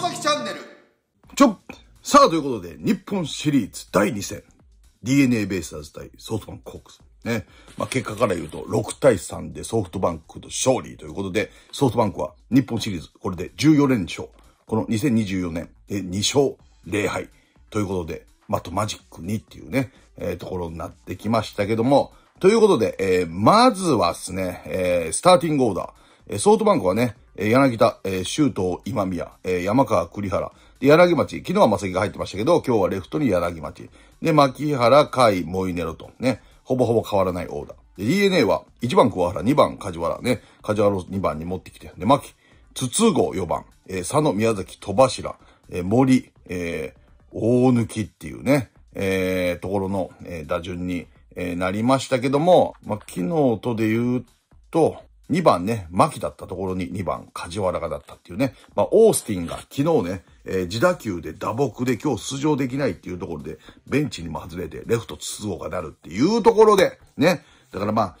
外崎チャンネル。ちょさあ、ということで、日本シリーズ第2戦。DNA ベイスターズ対ソフトバンクホークス。ね。まあ、結果から言うと、6対3でソフトバンクと勝利ということで、ソフトバンクは日本シリーズ、これで14連勝。この2024年、え2勝0敗。ということで、まあ、とマジック2っていうね、えー、ところになってきましたけども、ということで、えー、まずはですね、えー、スターティングオーダー。えー、ソフトバンクはね、え柳田、え周東、今宮、え山川、栗原。で、柳町。昨日は正木が入ってましたけど、今日はレフトに柳町。で、牧原、甲斐、モイネロと。ね。ほぼほぼ変わらないオーダー。で、DNA は、1番桑原、2番梶原ね。梶原を2番に持ってきて。で、牧、筒子4番、えー、佐野、宮崎、戸柱、えー、森、えー、大抜きっていうね。えー、ところの、えー、打順に、えー、なりましたけども、まあ、昨日とで言うと、2番ね、牧だったところに2番、梶原がだったっていうね。まあ、オースティンが昨日ね、えー、自打球で打撲で今日出場できないっていうところで、ベンチにも外れて、レフト筒香がなるっていうところで、ね。だからまあ、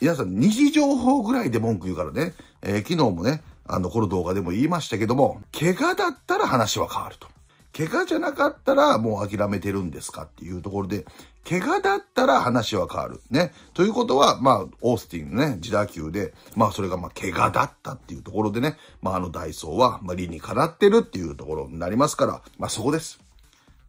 皆さん二次情報ぐらいで文句言うからね、えー、昨日もね、あの、この動画でも言いましたけども、怪我だったら話は変わると。怪我じゃなかったらもう諦めてるんですかっていうところで、怪我だったら話は変わる。ね。ということは、まあ、オースティンのね、自打球で、まあ、それがまあ、怪我だったっていうところでね、まあ、あのダイソーは、まあ、理にかなってるっていうところになりますから、まあ、そこです。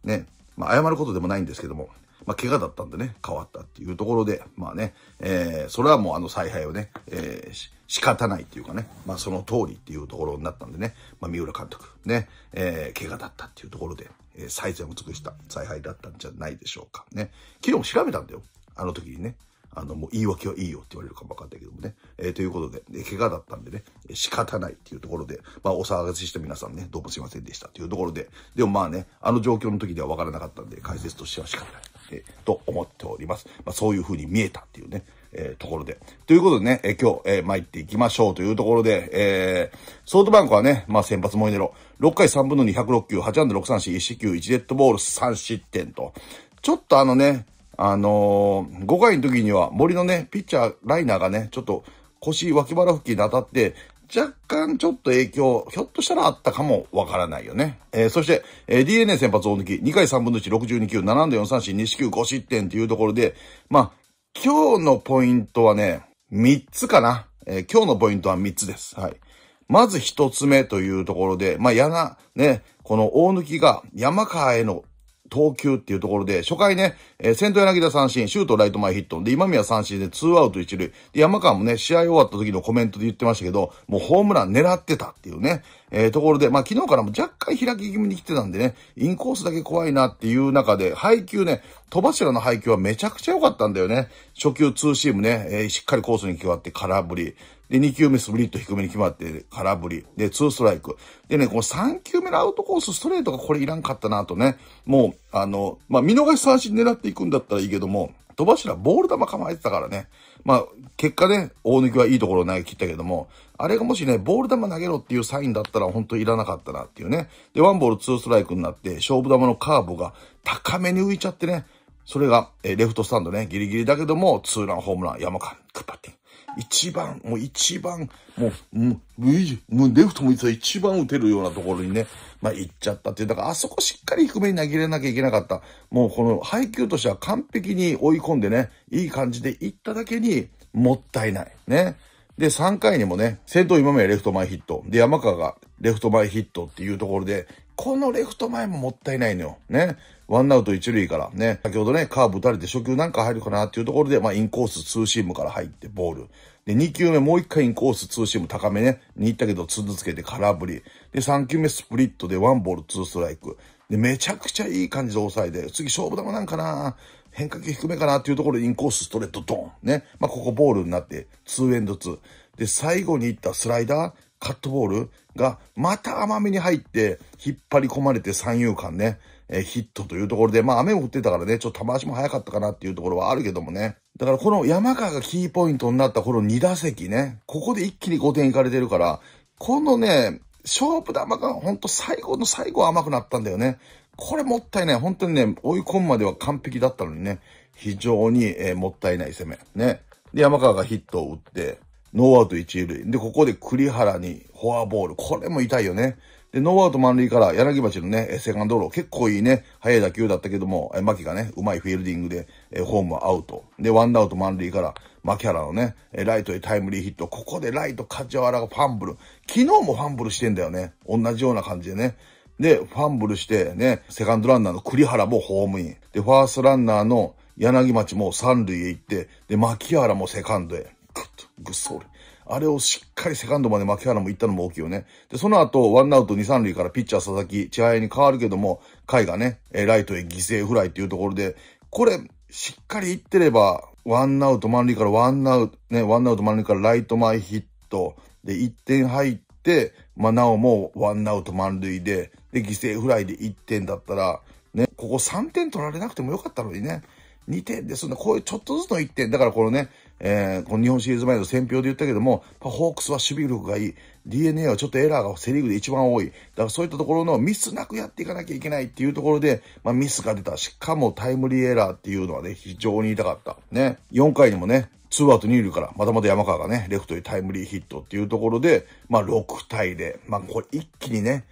ね。まあ、謝ることでもないんですけども、まあ、怪我だったんでね、変わったっていうところで、まあね、えー、それはもうあの采配をね、えー、仕方ないっていうかね、まあその通りっていうところになったんでね、まあ三浦監督、ね、えー、怪我だったっていうところで、えー、最善を尽くした采配だったんじゃないでしょうか。ね。昨日も調べたんだよ。あの時にね。あの、もう言い訳はいいよって言われるかもわかんないけどもね。えー、ということで、え怪我だったんでね、仕方ないっていうところで、まあ、お騒がせした皆さんね、どうもすいませんでしたというところで、でもまあね、あの状況の時ではわからなかったんで、解説としては仕方ない、えー、と思っております。まあ、そういう風に見えたっていうね、えー、ところで。ということでね、えー、今日、えー、参っていきましょうというところで、えー、ソートバンクはね、まあ先発モイネロ、6回3分の2、106球、8安打6三振、1四球、1デッドボール、3失点と。ちょっとあのね、あのー、5回の時には森のね、ピッチャー、ライナーがね、ちょっと腰、脇腹付近に当たって、若干ちょっと影響、ひょっとしたらあったかもわからないよね。えー、そして、えー、DNA 先発大抜き、2回3分の1、62球、7安打4三振、2四球5失点というところで、まあ、今日のポイントはね、三つかな。えー、今日のポイントは三つです。はい。まず一つ目というところで、まあ、やな、ね、この大貫が山川への投球っていうところで、初回ね、えー、先頭柳田三振、シュートライト前ヒット。で、今宮三振で2アウト1塁。で、山川もね、試合終わった時のコメントで言ってましたけど、もうホームラン狙ってたっていうね、えー、ところで、まあ昨日からも若干開き気味に来てたんでね、インコースだけ怖いなっていう中で、配球ね、戸柱の配球はめちゃくちゃ良かったんだよね。初球ツーシームね、えー、しっかりコースに決まって空振り。で、2球目スプリット低めに決まって、空振り。で、2ストライク。でね、この3球目のアウトコースストレートがこれいらんかったなとね。もう、あの、まあ、見逃し三振狙っていくんだったらいいけども、戸柱ボール球構えてたからね。まあ、結果ね、大抜きはいいところを投げ切ったけども、あれがもしね、ボール球投げろっていうサインだったら本当いらなかったなっていうね。で、ワンボールツーストライクになって、勝負球のカーブが高めに浮いちゃってね、それが、えレフトスタンドね、ギリギリだけども、ツーランホームラン、山間、クッパティン。一番、もう一番、もう、もう、うレフトもは一番打てるようなところにね、まあ行っちゃったっていう。だからあそこしっかり低めに投げれなきゃいけなかった。もうこの配球としては完璧に追い込んでね、いい感じで行っただけにもったいない。ね。で、3回にもね、先頭今までレフト前ヒット。で、山川がレフト前ヒットっていうところで、このレフト前ももったいないのよ。ね。ワンアウト一塁からね、先ほどね、カーブ打たれて初球なんか入るかなっていうところで、まあインコースツーシームから入ってボール。で、2球目もう1回インコースツーシーム高めね、に行ったけどつづつけて空振り。で、3球目スプリットでワンボールツーストライク。で、めちゃくちゃいい感じで抑えて、次勝負球なんかな変化球低めかなっていうところでインコースストレートドン。ね。まあ、ここボールになって、2エンド2。で、最後に行ったスライダー、カットボールが、また甘めに入って、引っ張り込まれて三遊間ね。えヒットというところで、まあ雨も降ってたからね、ちょっと球足も早かったかなっていうところはあるけどもね。だからこの山川がキーポイントになったこの2打席ね、ここで一気に5点いかれてるから、このね、勝負球がほんと最後の最後甘くなったんだよね。これもったいない。本当にね、追い込むまでは完璧だったのにね、非常に、えー、もったいない攻め。ね。で、山川がヒットを打って、ノーアウト1塁。で、ここで栗原にフォアボール。これも痛いよね。で、ノーアウト満塁から柳町のね、セカンドロー、結構いいね、速い打球だったけども、牧がね、うまいフィールディングで、ホームアウト。で、ワンアウト満塁から、牧原のね、ライトへタイムリーヒット。ここでライト、梶原がファンブル。昨日もファンブルしてんだよね。同じような感じでね。で、ファンブルしてね、セカンドランナーの栗原もホームイン。で、ファーストランナーの柳町も三塁へ行って、で、牧原もセカンドへ。グッと、ぐっそり。あれをしっかりセカンドまで牧原も行ったのも大きいよね。で、その後、ワンアウト2、3塁からピッチャー佐々木、千早に変わるけども、回がね、ライトへ犠牲フライっていうところで、これ、しっかり行ってれば、ワンアウト満塁からワンアウト、ね、ワンアウト満塁からライト前ヒットで1点入って、まあ、なおもワンアウト満塁で、で、犠牲フライで1点だったら、ね、ここ3点取られなくてもよかったのにね。2点で、そんな、こういうちょっとずつの1点。だからこのね、えー、この日本シリーズ前の戦表で言ったけども、ホークスは守備力がいい。DNA はちょっとエラーがセリーグで一番多い。だからそういったところのミスなくやっていかなきゃいけないっていうところで、まあミスが出た。しかもタイムリーエラーっていうのはね、非常に痛かった。ね。4回にもね、2アウト二塁から、またまた山川がね、レフトにタイムリーヒットっていうところで、まあ6対0。まあこれ一気にね、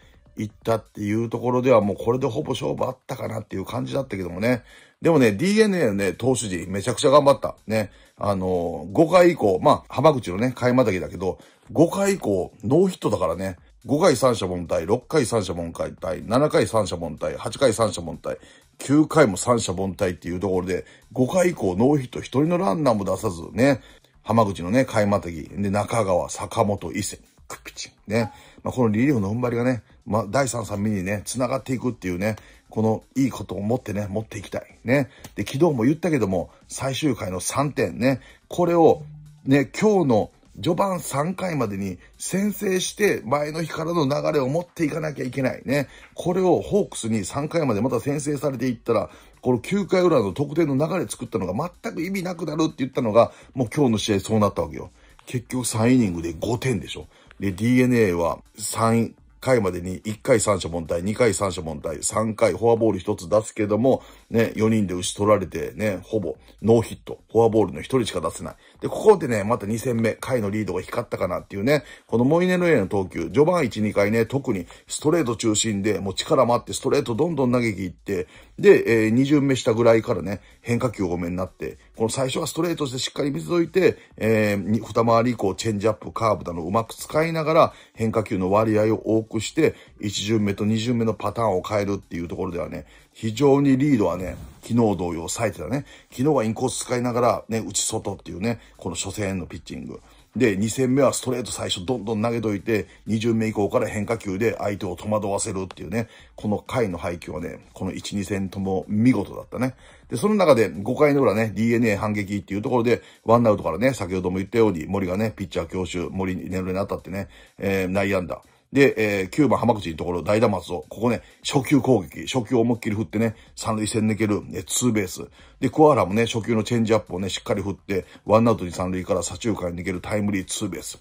行ったっていうところではもうこれでほぼ勝負あったかなっていう感じだったけどもね。でもね、DNA のね、投手陣めちゃくちゃ頑張った。ね。あのー、5回以降、まあ、浜口のね、買いまたぎだけど、5回以降、ノーヒットだからね。5回三者凡退、6回三者凡退、7回三者凡退、8回三者凡退、9回も三者凡退っていうところで、5回以降ノーヒット1人のランナーも出さずね、浜口のね、買いまたぎ、で、中川、坂本、伊勢、クピチン、ね。まあ、このリリーフの踏ん張りがね、まあ、第3 3ミにね、繋がっていくっていうね、このいいことを持ってね、持っていきたい。ね。で、昨日も言ったけども、最終回の3点ね、これを、ね、今日の序盤3回までに先制して前の日からの流れを持っていかなきゃいけないね。これをホークスに3回までまた先制されていったら、この9回裏の得点の流れ作ったのが全く意味なくなるって言ったのが、もう今日の試合そうなったわけよ。結局3イニングで5点でしょ。で、DNA は3回までに1回三者問題、2回三者問題、3回フォアボール1つ出すけども、ね、4人で打ち取られてね、ほぼノーヒット、フォアボールの1人しか出せない。で、ここでね、また2戦目、回のリードが光ったかなっていうね、このモイネロへの投球、序盤1、2回ね、特にストレート中心で、もう力もあってストレートどんどん投げ切って、で、えー、2巡目したぐらいからね、変化球多めになって、この最初はストレートしてしっかり見届といて、えー、二回り以降、チェンジアップ、カーブだのうまく使いながら、変化球の割合を多くして、一巡目と二巡目のパターンを変えるっていうところではね、非常にリードはね、昨日同様冴えてたね。昨日はインコース使いながら、ね、内外っていうね、この初戦のピッチング。で、2戦目はストレート最初どんどん投げといて、2巡目以降から変化球で相手を戸惑わせるっていうね、この回の配球はね、この1、2戦とも見事だったね。で、その中で5回の裏ね、DNA 反撃っていうところで、ワンアウトからね、先ほども言ったように、森がね、ピッチャー強襲、森に眠れに当たってね、えー、内野安打。で、えー、9番浜口のところ、大打松を、ここね、初球攻撃、初球思いっきり振ってね、三塁線抜ける、ね、ツーベース。で、桑原もね、初球のチェンジアップをね、しっかり振って、ワンアウトに三塁から左中間に抜けるタイムリーツーベース。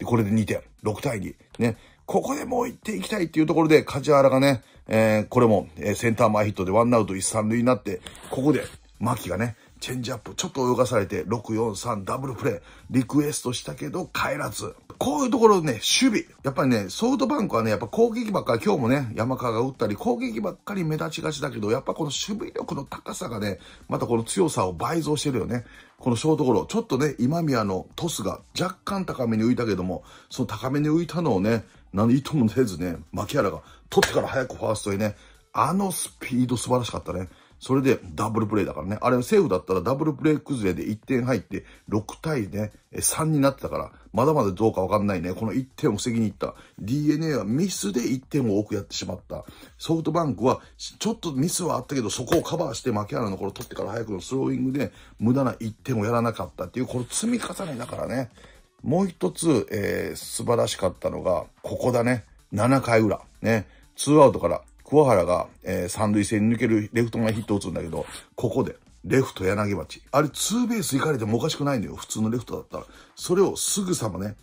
で、これで2点、6対2。ね、ここでもうっていきたいっていうところで、梶原がね、えー、これも、えー、センター前ヒットでワンアウト一三塁になって、ここで、牧がね、チェンジアップ、ちょっと泳がされて、643ダブルプレー、リクエストしたけど帰らず。こういうところね、守備。やっぱりね、ソフトバンクはね、やっぱ攻撃ばっかり、今日もね、山川が打ったり、攻撃ばっかり目立ちがちだけど、やっぱこの守備力の高さがね、またこの強さを倍増してるよね。このショートゴロ、ちょっとね、今宮のトスが若干高めに浮いたけども、その高めに浮いたのをね、何ともせずね、牧原が取ってから早くファーストへね、あのスピード素晴らしかったね。それでダブルプレイだからね。あれセーフだったらダブルプレイ崩れで1点入って6対ね、3になってたから、まだまだどうかわかんないね。この1点を防ぎに行った。DNA はミスで1点を多くやってしまった。ソフトバンクはちょっとミスはあったけど、そこをカバーして牧原の頃取ってから早くのスローイングで無駄な1点をやらなかったっていう、この積み重ねだからね。もう一つ、えー、素晴らしかったのが、ここだね。7回裏。ね。ツーアウトから桑原が、えー、三塁線に抜けるレフト前ヒットを打つんだけど、ここで、レフト柳町。あれ、ツーベース行かれてもおかしくないのよ。普通のレフトだったら。それをすぐさまね、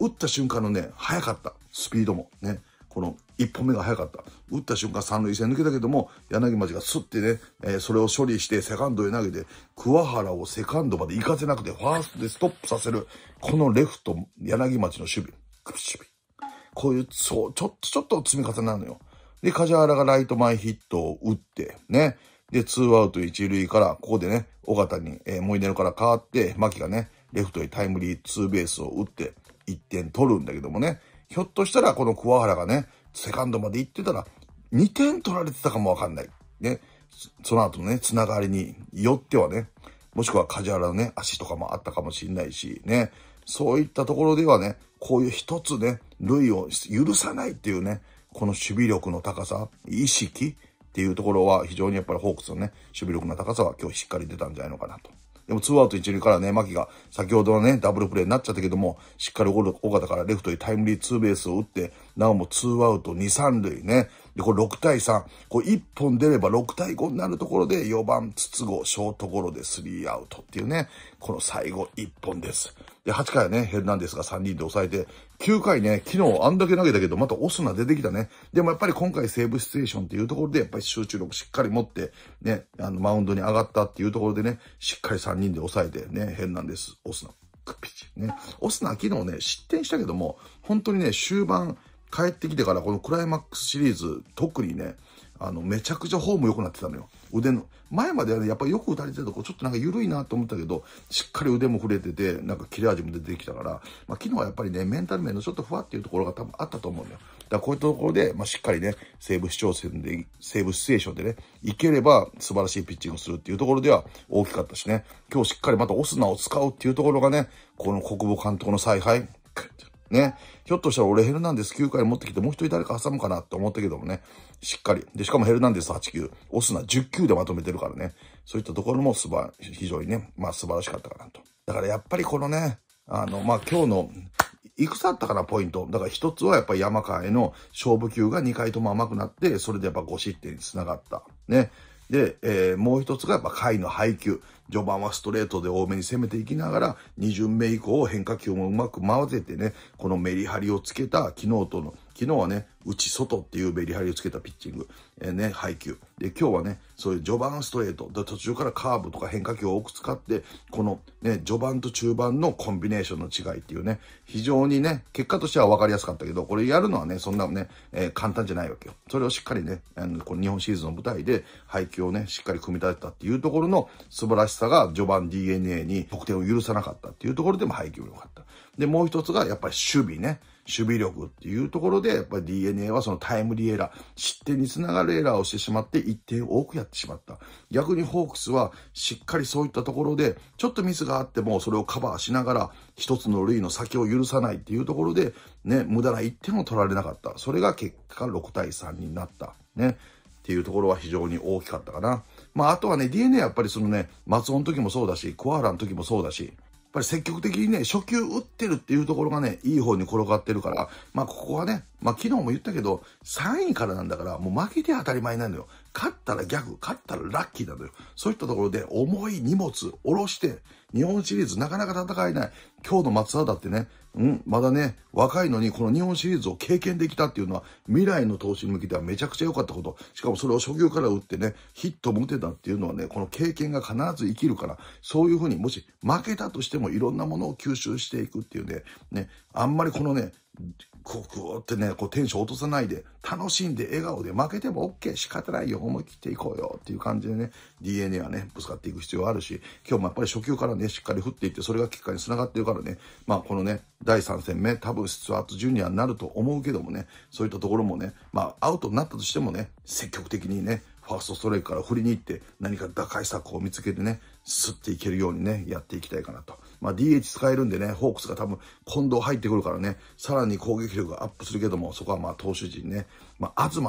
打った瞬間のね、速かった。スピードも。ね。この一本目が速かった。打った瞬間三塁線抜けたけども、柳町がスッてね、えー、それを処理してセカンドへ投げて、桑原をセカンドまで行かせなくて、ファーストでストップさせる。このレフト、柳町の守備。守備。こういう、そう、ちょっとちょっと積み重なるのよ。で、梶原がライト前ヒットを打って、ね。で、ツーアウト一塁から、ここでね、尾形に、えー、モイネルから変わって、牧がね、レフトへタイムリーツーベースを打って、1点取るんだけどもね、ひょっとしたらこの桑原がね、セカンドまで行ってたら、2点取られてたかもわかんない。ね。その後のね、つながりによってはね、もしくは梶原のね、足とかもあったかもしんないし、ね。そういったところではね、こういう一つね、類を許さないっていうね、この守備力の高さ、意識っていうところは非常にやっぱりホークスのね、守備力の高さは今日しっかり出たんじゃないのかなと。でも2アウト1塁からね、牧が先ほどのね、ダブルプレーになっちゃったけども、しっかり尾形からレフトにタイムリーツーベースを打って、なおも2アウト2、3塁ね。で、これ6対3。これ1本出れば6対5になるところで、4番筒子、ショートゴロで3アウトっていうね、この最後1本です。で、8回はね、ヘルナンデスが3人で抑えて、9回ね、昨日あんだけ投げたけど、またオスナ出てきたね。でもやっぱり今回セーブシチュエーションっていうところで、やっぱり集中力しっかり持って、ね、あの、マウンドに上がったっていうところでね、しっかり3人で抑えてね、変なんです、オスナ。クピチ。ね。オスナ昨日ね、失点したけども、本当にね、終盤帰ってきてからこのクライマックスシリーズ、特にね、あの、めちゃくちゃフォーム良くなってたのよ。腕の。前まではね、やっぱりよく打たれてたとこ、ちょっとなんか緩いなと思ったけど、しっかり腕も触れてて、なんか切れ味も出てきたから、まあ、昨日はやっぱりね、メンタル面のちょっとふわっていうところが多分あったと思うんだよ。だからこういったところで、まあ、しっかりね、セーブ視聴戦で、セーブシチュエーションでね、いければ素晴らしいピッチングをするっていうところでは大きかったしね、今日しっかりまたオスナを使うっていうところがね、この国防監督の采配、ね。ひょっとしたら俺ヘルナンデス9回持ってきてもう一人誰か挟むかなって思ったけどもね。しっかり。で、しかもヘルナンデス8球、オスナ10球でまとめてるからね。そういったところもすば、非常にね、まあ素晴らしかったかなと。だからやっぱりこのね、あの、まあ今日の、いくつあったかな、ポイント。だから一つはやっぱり山川への勝負球が2回とも甘くなって、それでやっぱ5失点につながった。ね。で、えー、もう一つがやっぱ回の配球。序盤はストレートで多めに攻めていきながら、2巡目以降変化球もうまく混ぜてね、このメリハリをつけた昨日との昨日はね、内外っていうメリハリをつけたピッチング、えー、ね、配球。で、今日はね、そういう序盤ストレート、途中からカーブとか変化球を多く使って、このね、序盤と中盤のコンビネーションの違いっていうね、非常にね、結果としては分かりやすかったけど、これやるのはね、そんなね、えー、簡単じゃないわけよ。それをしっかりね、あのこの日本シリーズの舞台で配球をね、しっかり組み立てたっていうところの素晴らしさが序盤 DNA に得点を許さなかったっていうところでも配球良かった。で、もう一つがやっぱり守備ね。守備力っていうところで、やっぱり DNA はそのタイムリーエラー、失点につながるエラーをしてしまって1点多くやってしまった。逆にホークスはしっかりそういったところで、ちょっとミスがあってもそれをカバーしながら、一つの類の先を許さないっていうところで、ね、無駄な1点も取られなかった。それが結果6対3になった。ね。っていうところは非常に大きかったかな。まあ、あとはね、DNA やっぱりそのね、松尾の時もそうだし、コアラの時もそうだし、っぱり積極的にね、初球打ってるっていうところがね、いい方に転がってるから、まあここはね、まあ昨日も言ったけど、3位からなんだから、もう負けて当たり前なのよ。勝ったらギャグ、勝ったらラッキーなのよ。そういったところで重い荷物、下ろして、日本シリーズなかなか戦えない。今日の松田だってね、うん、まだね、若いのにこの日本シリーズを経験できたっていうのは未来の投資に向けてはめちゃくちゃ良かったこと。しかもそれを初級から打ってね、ヒット持打てたっていうのはね、この経験が必ず生きるから、そういうふうにもし負けたとしてもいろんなものを吸収していくっていうね、ね、あんまりこのね、こう、こってね、こうテンション落とさないで、楽しんで笑顔で負けても OK、仕方ないよ、思い切っていこうよっていう感じでね、DNA はね、ぶつかっていく必要があるし、今日もやっぱり初級からね、しっかり振っていって、それが結果につながってるからね、まあこのね、第3戦目、多分スツアートジュニアになると思うけどもね、そういったところもね、まあアウトになったとしてもね、積極的にね、ファーストストライクから振りに行って、何か打開策を見つけてね、スッていけるようにね、やっていきたいかなと。まあ DH 使えるんでね、ホークスが多分、近藤入ってくるからね、さらに攻撃力がアップするけども、そこはまあ投手陣ね、まあ東、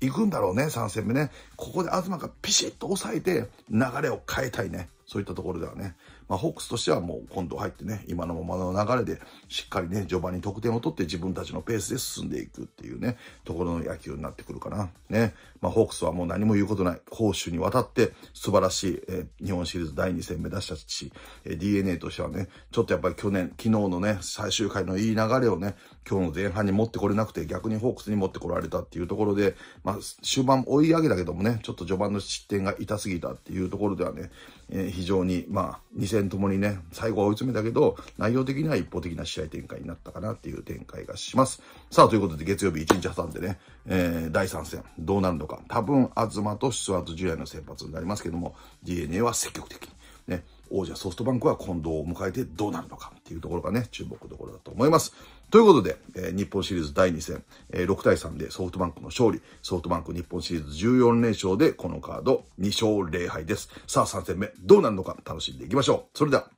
行くんだろうね、3戦目ね。ここで東がピシッと抑えて、流れを変えたいね。そういったところではね。まあ、ホークスとしてはもう今度入ってね、今のままの流れでしっかりね、序盤に得点を取って自分たちのペースで進んでいくっていうね、ところの野球になってくるかな。ね。まあ、ホークスはもう何も言うことない。攻守にわたって素晴らしい、えー、日本シリーズ第2戦目出したし、えー、DNA としてはね、ちょっとやっぱり去年、昨日のね、最終回のいい流れをね、今日の前半に持ってこれなくて逆にホークスに持ってこられたっていうところで、まあ、終盤追い上げだけどもね、ちょっと序盤の失点が痛すぎたっていうところではね、えー、非常に、まあ、2戦ともにね、最後は追い詰めたけど、内容的には一方的な試合展開になったかなっていう展開がします。さあ、ということで月曜日1日挟んでね、えー、第3戦、どうなるのか。多分、東とスワート試合の先発になりますけども、DNA は積極的に。ね、王者ソフトバンクは近藤を迎えてどうなるのかっていうところがね、注目どころだと思います。ということで、えー、日本シリーズ第2戦、えー、6対3でソフトバンクの勝利、ソフトバンク日本シリーズ14連勝で、このカード2勝0敗です。さあ3戦目、どうなるのか楽しんでいきましょう。それでは。